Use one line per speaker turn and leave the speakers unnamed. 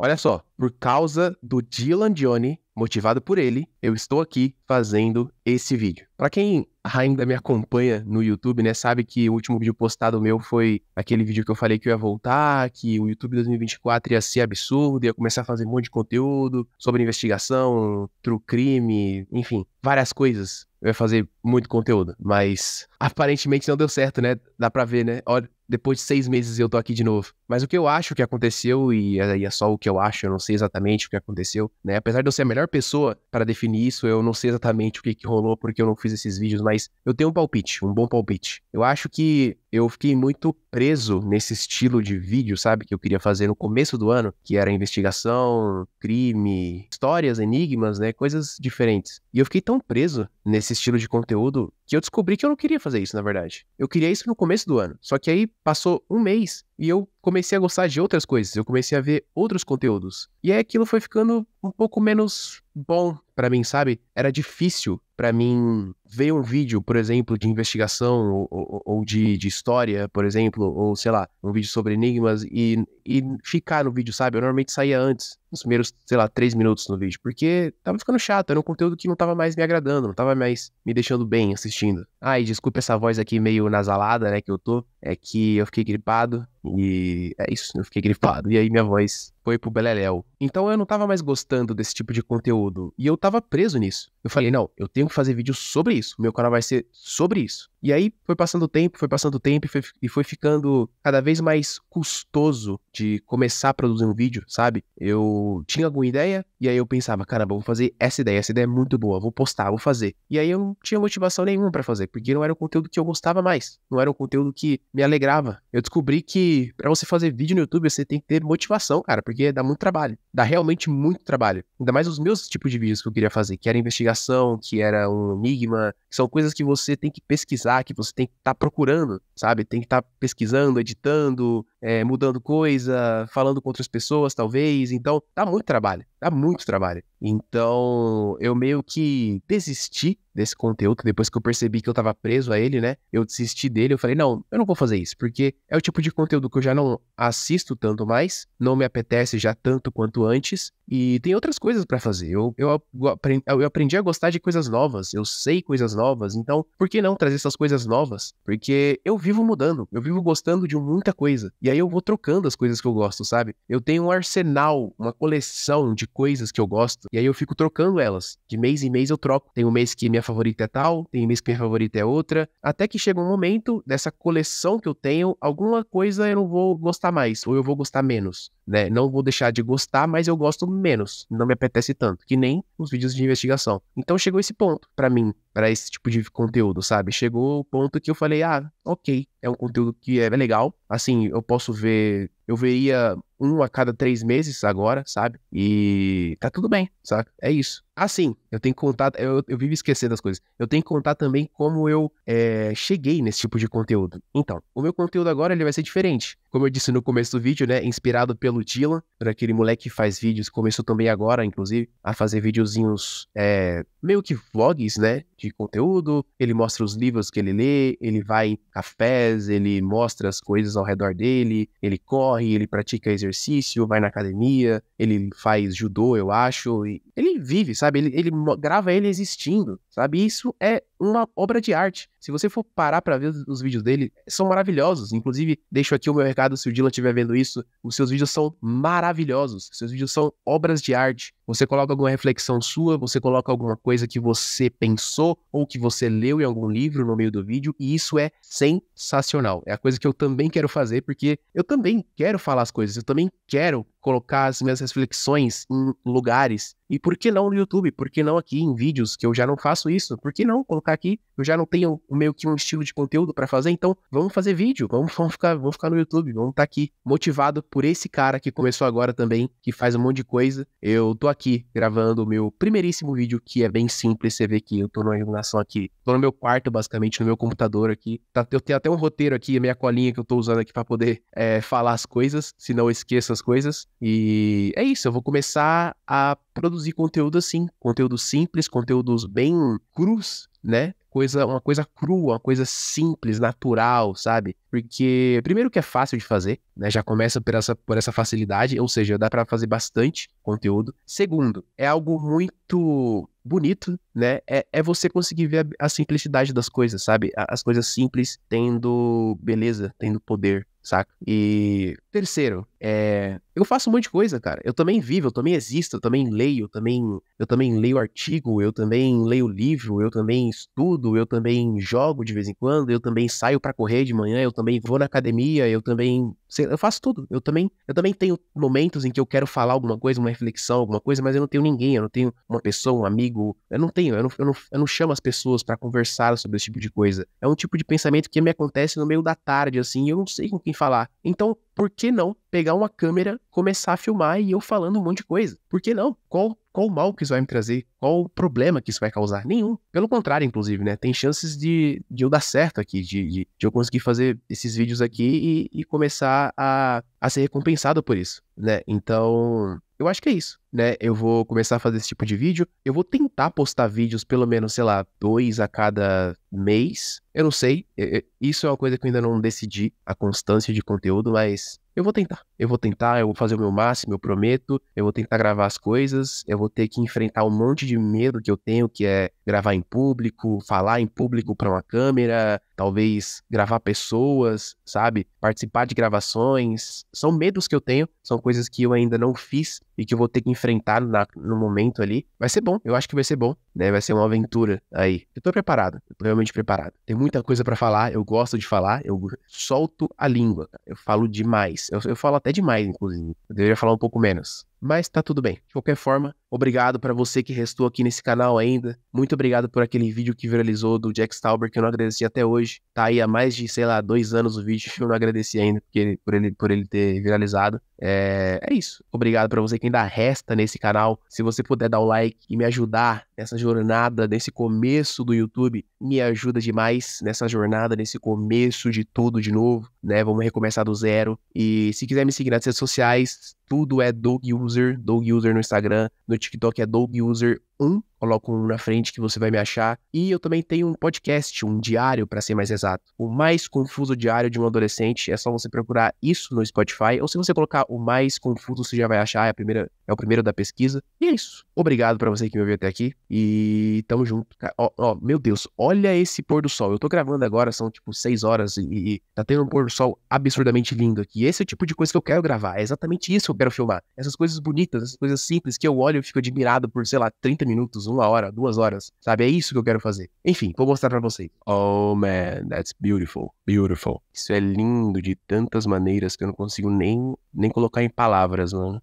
Olha só, por causa do Dylan Johnny, motivado por ele, eu estou aqui fazendo esse vídeo. Para quem ainda me acompanha no YouTube, né, sabe que o último vídeo postado meu foi aquele vídeo que eu falei que eu ia voltar, que o YouTube 2024 ia ser absurdo, ia começar a fazer um monte de conteúdo sobre investigação, true crime, enfim, várias coisas. Eu ia fazer muito conteúdo, mas aparentemente não deu certo, né? Dá pra ver, né? Olha, depois de seis meses eu tô aqui de novo. Mas o que eu acho que aconteceu, é, e é só o que eu acho, eu não sei exatamente o que aconteceu, né? Apesar de eu ser a melhor pessoa para definir isso, eu não sei exatamente o que, que rolou porque eu não fiz esses vídeos, mas eu tenho um palpite, um bom palpite. Eu acho que eu fiquei muito preso nesse estilo de vídeo, sabe? Que eu queria fazer no começo do ano, que era investigação, crime, histórias, enigmas, né? Coisas diferentes. E eu fiquei tão preso nesse estilo de conteúdo que eu descobri que eu não queria fazer isso, na verdade. Eu queria isso no começo do ano. Só que aí passou um mês e eu comecei a gostar de outras coisas. Eu comecei a ver outros conteúdos. E aí aquilo foi ficando um pouco menos bom para mim, sabe? Era difícil para mim ver um vídeo, por exemplo, de investigação ou, ou, ou de, de, história, por exemplo, ou sei lá, um vídeo sobre enigmas e, e ficar no vídeo, sabe? Eu normalmente saía antes, nos primeiros, sei lá, três minutos no vídeo, porque tava ficando chato, era um conteúdo que não tava mais me agradando, não tava mais me deixando bem assistindo. Ai, ah, desculpe essa voz aqui meio nasalada, né, que eu tô, é que eu fiquei gripado e é isso, eu fiquei gripado. E aí minha voz foi pro Beleléu. Então eu não tava mais gostando desse tipo de conteúdo e eu tava preso nisso. Eu falei, não, eu tenho tenho que fazer vídeo sobre isso. Meu canal vai ser sobre isso. E aí foi passando o tempo, foi passando o tempo e foi, e foi ficando cada vez mais custoso de começar a produzir um vídeo, sabe? Eu tinha alguma ideia e aí eu pensava, caramba, vou fazer essa ideia, essa ideia é muito boa, vou postar, vou fazer. E aí eu não tinha motivação nenhuma para fazer, porque não era o conteúdo que eu gostava mais, não era o conteúdo que me alegrava. Eu descobri que para você fazer vídeo no YouTube você tem que ter motivação, cara, porque dá muito trabalho, dá realmente muito trabalho. Ainda mais os meus tipos de vídeos que eu queria fazer, que era investigação, que era era um enigma são coisas que você tem que pesquisar, que você tem que estar tá procurando, sabe? Tem que estar tá pesquisando, editando, é, mudando coisa, falando com outras pessoas, talvez. Então, dá muito trabalho, dá muito trabalho. Então, eu meio que desisti desse conteúdo, depois que eu percebi que eu tava preso a ele, né? Eu desisti dele, eu falei, não, eu não vou fazer isso, porque é o tipo de conteúdo que eu já não assisto tanto mais, não me apetece já tanto quanto antes, e tem outras coisas para fazer. Eu, eu, eu aprendi a gostar de coisas novas, eu sei coisas novas. Então, por que não trazer essas coisas novas? Porque eu vivo mudando, eu vivo gostando de muita coisa. E aí eu vou trocando as coisas que eu gosto, sabe? Eu tenho um arsenal, uma coleção de coisas que eu gosto. E aí eu fico trocando elas. De mês em mês eu troco. Tem um mês que minha favorita é tal, tem um mês que minha favorita é outra. Até que chega um momento dessa coleção que eu tenho, alguma coisa eu não vou gostar mais, ou eu vou gostar menos né? Não vou deixar de gostar, mas eu gosto menos, não me apetece tanto, que nem os vídeos de investigação. Então chegou esse ponto para mim, para esse tipo de conteúdo, sabe? Chegou o ponto que eu falei, ah, ok, é um conteúdo que é legal, assim, eu posso ver eu veria um a cada três meses agora, sabe? E tá tudo bem, saca? É isso. Assim, eu tenho que contar, eu, eu vivo esquecendo das coisas. Eu tenho que contar também como eu é, cheguei nesse tipo de conteúdo. Então, o meu conteúdo agora ele vai ser diferente. Como eu disse no começo do vídeo, né? Inspirado pelo Dylan, por aquele moleque que faz vídeos, começou também agora, inclusive, a fazer videozinhos é, meio que vlogs, né, de conteúdo. Ele mostra os livros que ele lê, ele vai em cafés, ele mostra as coisas ao redor dele, ele corre, ele pratica exercício, vai na academia, ele faz judô, eu acho. ele vive, sabe? Ele, ele grava ele existindo, sabe? Isso é uma obra de arte. Se você for parar para ver os vídeos dele, são maravilhosos. Inclusive, deixo aqui o meu recado se o Dylan estiver vendo isso. Os seus vídeos são maravilhosos. seus vídeos são obras de arte. Você coloca alguma reflexão sua, você coloca alguma coisa que você pensou ou que você leu em algum livro no meio do vídeo, e isso é sensacional. É a coisa que eu também quero fazer, porque eu também quero falar as coisas, eu também quero colocar as minhas reflexões em lugares. E por que não no YouTube? Por que não aqui em vídeos, que eu já não faço isso? Por que não colocar aqui? Eu já não tenho meio que um estilo de conteúdo para fazer, então vamos fazer vídeo, vamos, vamos, ficar, vamos ficar no YouTube, vamos estar tá aqui motivado por esse cara que começou agora também, que faz um monte de coisa. Eu tô aqui gravando o meu primeiríssimo vídeo, que é bem simples, você vê que eu tô numa iluminação aqui, tô no meu quarto basicamente, no meu computador aqui. Tá, eu tenho até um roteiro aqui, a minha colinha que eu tô usando aqui para poder é, falar as coisas, se não esqueço as coisas. E é isso, eu vou começar a produzir conteúdo assim, conteúdo simples, conteúdos bem crus, né? Coisa, uma coisa crua, uma coisa simples, natural, sabe? Porque primeiro que é fácil de fazer, né? Já começa por essa, por essa facilidade, ou seja, dá para fazer bastante conteúdo. Segundo, é algo muito bonito, né? É, é você conseguir ver a, a simplicidade das coisas, sabe? As coisas simples tendo beleza, tendo poder, saca? E terceiro, é, eu faço um monte de coisa, cara. Eu também vivo, eu também existo, eu também leio, eu também, eu também leio artigo, eu também leio livro, eu também estudo, eu também jogo de vez em quando, eu também saio para correr de manhã, eu também vou na academia, eu também, eu faço tudo. Eu também, eu também tenho momentos em que eu quero falar alguma coisa, uma reflexão, alguma coisa, mas eu não tenho ninguém, eu não tenho uma pessoa, um amigo, eu não tenho, eu não, eu não, eu não chamo as pessoas para conversar sobre esse tipo de coisa. É um tipo de pensamento que me acontece no meio da tarde, assim, eu não sei com quem falar. Então, por que não pegar uma câmera, começar a filmar e eu falando um monte de coisa? Por que não? Qual, qual mal que isso vai me trazer? Qual o problema que isso vai causar? Nenhum. Pelo contrário, inclusive, né? Tem chances de, de eu dar certo aqui, de, de, de eu conseguir fazer esses vídeos aqui e, e começar a, a ser recompensado por isso, né? Então, eu acho que é isso, né? Eu vou começar a fazer esse tipo de vídeo. Eu vou tentar postar vídeos, pelo menos, sei lá, dois a cada mês. Eu não sei. Isso é uma coisa que eu ainda não decidi, a constância de conteúdo, mas eu vou tentar eu vou tentar, eu vou fazer o meu máximo, eu prometo, eu vou tentar gravar as coisas, eu vou ter que enfrentar um monte de medo que eu tenho, que é gravar em público, falar em público para uma câmera, talvez gravar pessoas, sabe? Participar de gravações. São medos que eu tenho, são coisas que eu ainda não fiz e que eu vou ter que enfrentar na, no momento ali. Vai ser bom, eu acho que vai ser bom, né? Vai ser uma aventura aí. Eu tô preparado, eu tô realmente preparado. Tem muita coisa para falar, eu gosto de falar, eu solto a língua, eu falo demais. Eu, eu falo até até demais, inclusive. Eu deveria falar um pouco menos mas tá tudo bem. De qualquer forma, obrigado para você que restou aqui nesse canal ainda. Muito obrigado por aquele vídeo que viralizou do Jack Stauber, que eu não agradeci até hoje. Tá aí há mais de, sei lá, dois anos o vídeo, eu não agradeci ainda porque ele, por, ele, por ele ter viralizado. É, é isso. Obrigado para você que ainda resta nesse canal. Se você puder dar o like e me ajudar nessa jornada, nesse começo do YouTube, me ajuda demais nessa jornada, nesse começo de tudo de novo, né? Vamos recomeçar do zero. E se quiser me seguir nas redes sociais, tudo é dog User, dog User no Instagram, no TikTok é dog User um, coloco um na frente que você vai me achar. E eu também tenho um podcast, um diário, para ser mais exato. O mais confuso diário de um adolescente. É só você procurar isso no Spotify. Ou se você colocar o mais confuso, você já vai achar. É, a primeira, é o primeiro da pesquisa. E é isso. Obrigado para você que me ouviu até aqui. E tamo junto. Ó, ó, meu Deus, olha esse pôr do sol. Eu tô gravando agora, são tipo 6 horas e, e tá tendo um pôr do sol absurdamente lindo aqui. Esse é o tipo de coisa que eu quero gravar. É exatamente isso que eu quero filmar. Essas coisas bonitas, essas coisas simples que eu olho e fico admirado por, sei lá, 30 minutos, uma hora, duas horas, sabe? É isso que eu quero fazer. Enfim, vou mostrar para vocês. Oh man, that's beautiful, beautiful. Isso é lindo de tantas maneiras que eu não consigo nem, nem colocar em palavras, mano.